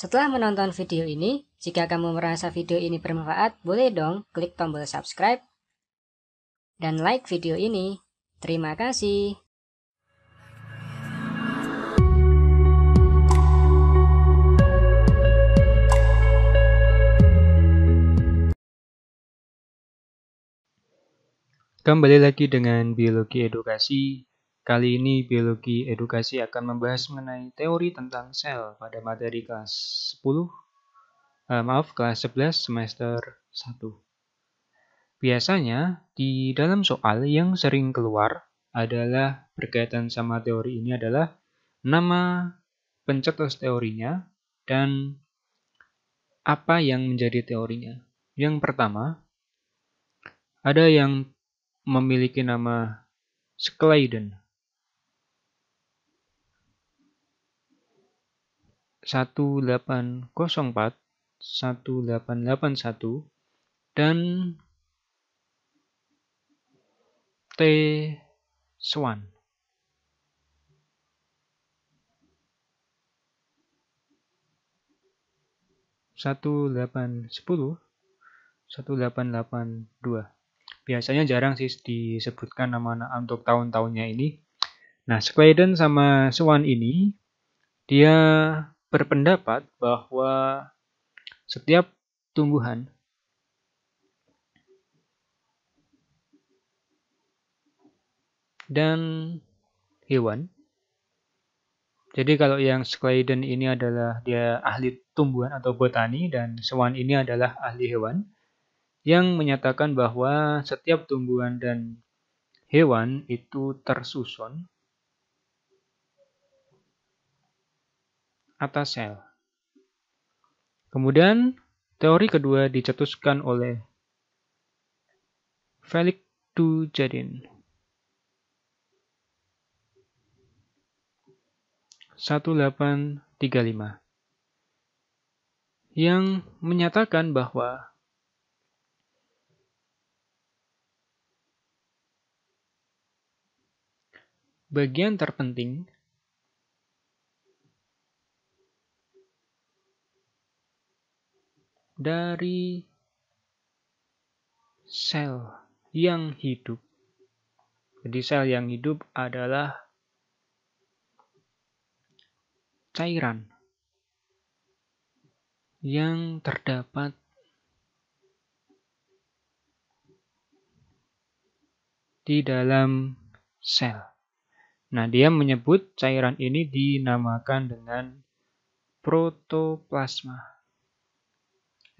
Setelah menonton video ini, jika kamu merasa video ini bermanfaat, boleh dong klik tombol subscribe dan like video ini. Terima kasih. Kembali lagi dengan Biologi Edukasi Kali ini biologi edukasi akan membahas mengenai teori tentang sel pada materi kelas 10, eh, maaf kelas 11 semester 1. Biasanya di dalam soal yang sering keluar adalah berkaitan sama teori ini adalah nama pencetus teorinya dan apa yang menjadi teorinya. Yang pertama, ada yang memiliki nama Schleiden. 1804, 1881 dan T. Swan. satu delapan sepuluh satu delapan delapan dua biasanya jarang sih disebutkan nama-nama untuk tahun-tahunnya ini. Nah, Skladen sama Swan ini, dia berpendapat bahwa setiap tumbuhan dan hewan. Jadi kalau yang Sklaiden ini adalah dia ahli tumbuhan atau botani dan Swan ini adalah ahli hewan yang menyatakan bahwa setiap tumbuhan dan hewan itu tersusun atas sel. Kemudian, teori kedua dicetuskan oleh Felix Dujardin. Satu delapan yang menyatakan bahwa bagian terpenting dari sel yang hidup. Jadi sel yang hidup adalah cairan yang terdapat di dalam sel. Nah, dia menyebut cairan ini dinamakan dengan protoplasma.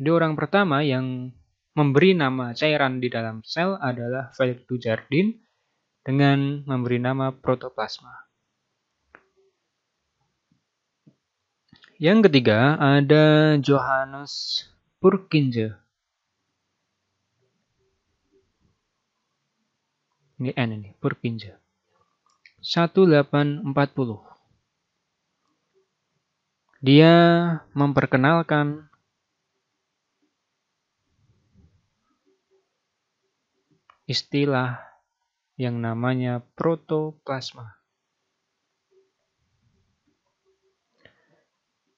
Jadi orang pertama yang memberi nama cairan di dalam sel adalah Felix Dujardin dengan memberi nama protoplasma. Yang ketiga ada Johannes Purkinje. Ini N ini, Purkinje. 1840. Dia memperkenalkan istilah yang namanya protoplasma.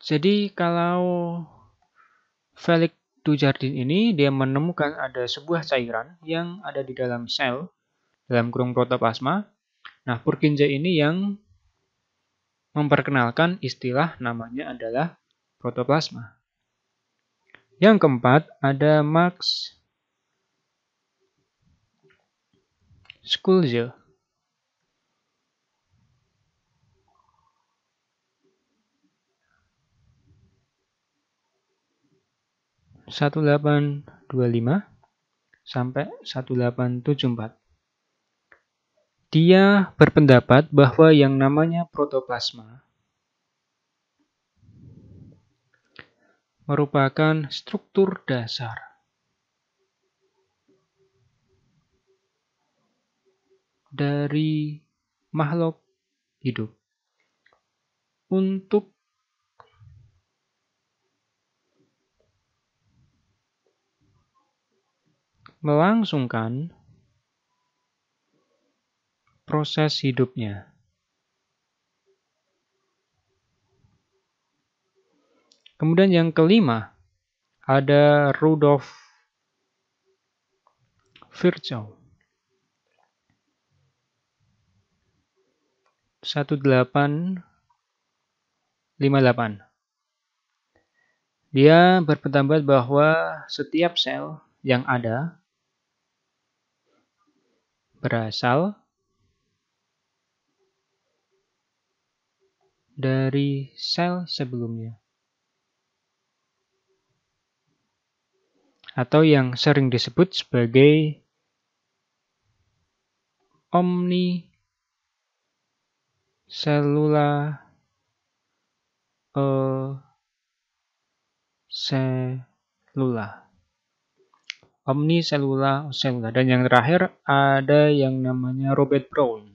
Jadi kalau Felix Dujardin ini dia menemukan ada sebuah cairan yang ada di dalam sel dalam kurung protoplasma. Nah, Purkinje ini yang memperkenalkan istilah namanya adalah protoplasma. Yang keempat ada Max school je. satu delapan dua lima sampai satu tujuh empat. Dia berpendapat bahwa yang namanya protoplasma merupakan struktur dasar dari makhluk hidup. Untuk melangsungkan proses hidupnya. Kemudian yang kelima, ada Rudolf Virchow. 1858. Dia berpendapat bahwa setiap sel yang ada berasal dari sel sebelumnya. Atau yang sering disebut sebagai omni selula uh, eh, selula omniselula selula dan yang terakhir ada yang namanya Robert Brown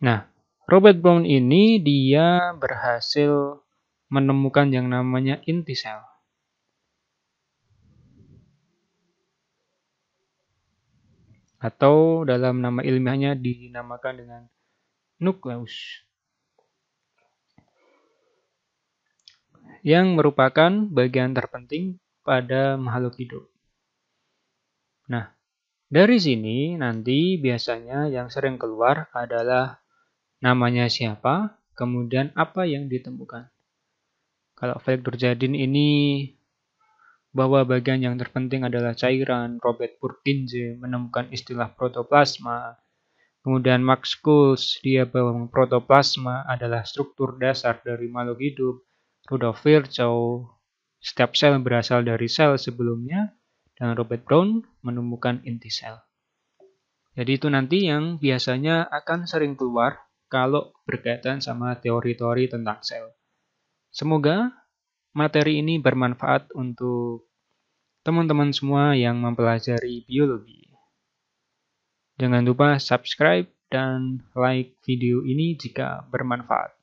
Nah, Robert Brown ini dia berhasil menemukan yang namanya inti sel. atau dalam nama ilmiahnya dinamakan dengan nukleus yang merupakan bagian terpenting pada makhluk hidup. Nah, dari sini nanti biasanya yang sering keluar adalah namanya siapa, kemudian apa yang ditemukan. Kalau Felix Durjadin ini bahwa bagian yang terpenting adalah cairan, Robert Purkinje menemukan istilah protoplasma. Kemudian Max Schultz, dia bahwa protoplasma adalah struktur dasar dari makhluk hidup. Rudolf Virchow, setiap sel berasal dari sel sebelumnya. Dan Robert Brown menemukan inti sel. Jadi itu nanti yang biasanya akan sering keluar kalau berkaitan sama teori-teori tentang sel. Semoga materi ini bermanfaat untuk teman-teman semua yang mempelajari biologi. Jangan lupa subscribe dan like video ini jika bermanfaat.